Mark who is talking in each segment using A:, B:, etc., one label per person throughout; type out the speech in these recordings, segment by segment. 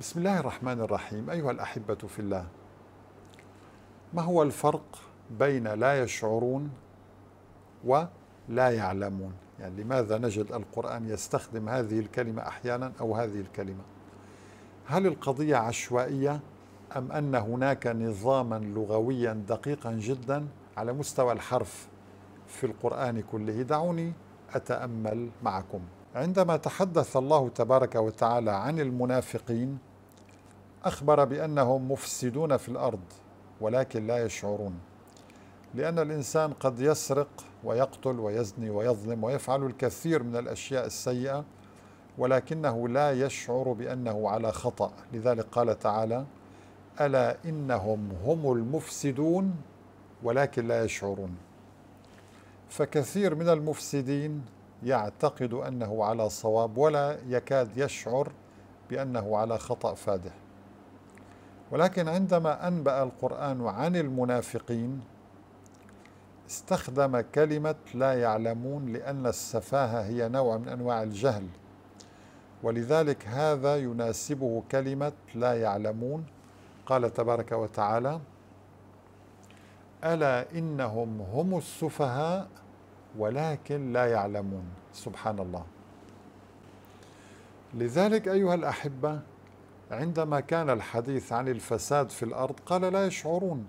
A: بسم الله الرحمن الرحيم أيها الأحبة في الله ما هو الفرق بين لا يشعرون ولا يعلمون يعني لماذا نجد القرآن يستخدم هذه الكلمة أحيانا أو هذه الكلمة هل القضية عشوائية أم أن هناك نظاما لغويا دقيقا جدا على مستوى الحرف في القرآن كله دعوني أتأمل معكم عندما تحدث الله تبارك وتعالى عن المنافقين أخبر بأنهم مفسدون في الأرض ولكن لا يشعرون لأن الإنسان قد يسرق ويقتل ويزني ويظلم ويفعل الكثير من الأشياء السيئة ولكنه لا يشعر بأنه على خطأ لذلك قال تعالى ألا إنهم هم المفسدون ولكن لا يشعرون فكثير من المفسدين يعتقد أنه على صواب ولا يكاد يشعر بأنه على خطأ فادح ولكن عندما أنبأ القرآن عن المنافقين استخدم كلمة لا يعلمون لأن السفاهة هي نوع من أنواع الجهل ولذلك هذا يناسبه كلمة لا يعلمون قال تبارك وتعالى ألا إنهم هم السفهاء ولكن لا يعلمون سبحان الله لذلك أيها الأحبة عندما كان الحديث عن الفساد في الأرض قال لا يشعرون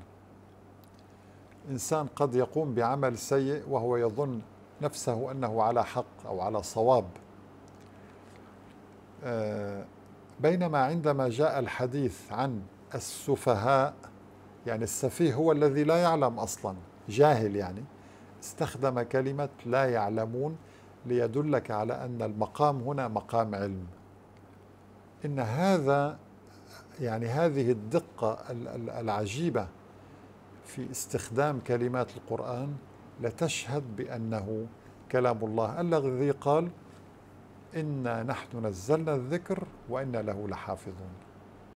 A: إنسان قد يقوم بعمل سيء وهو يظن نفسه أنه على حق أو على صواب آه، بينما عندما جاء الحديث عن السفهاء يعني السفيه هو الذي لا يعلم أصلا جاهل يعني استخدم كلمة لا يعلمون ليدلك على أن المقام هنا مقام علم ان هذا يعني هذه الدقه العجيبه في استخدام كلمات القران لتشهد بانه كلام الله الذي قال انا نحن نزلنا الذكر وانا له لحافظون